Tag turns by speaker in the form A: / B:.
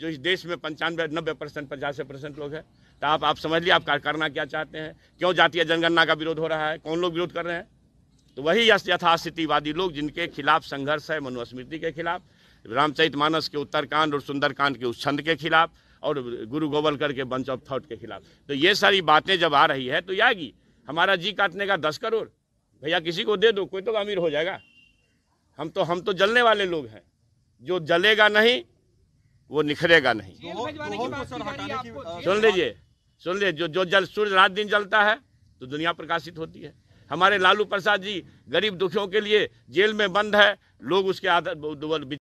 A: जो इस देश में पंचानवे नब्बे परसेंट पचासी परसेंट लोग हैं तो आप आप समझ लिए आप करना क्या चाहते हैं क्यों जातीय जनगणना का विरोध हो रहा है कौन लोग विरोध कर रहे हैं तो वही यथास्थितिवादी लोग जिनके खिलाफ संघर्ष है मनुस्मृति के खिलाफ रामचरित मानस के उत्तरकांड और सुंदरकांड के उस छंद के खिलाफ और गुरु गोवलकर के बंच ऑफ थॉट के खिलाफ तो ये सारी बातें जब आ रही है तो यागी हमारा जी काटने का दस करोड़ भैया किसी को दे दो कोई तो अमीर हो जाएगा हम तो हम तो जलने वाले लोग हैं जो जलेगा नहीं वो निखरेगा नहीं सुन लीजिए सुन लीजिए जो जो जल सूर्य रात दिन जलता है तो दुनिया प्रकाशित होती है हमारे लालू प्रसाद जी गरीब दुखियों के लिए जेल में बंद है लोग उसके आदर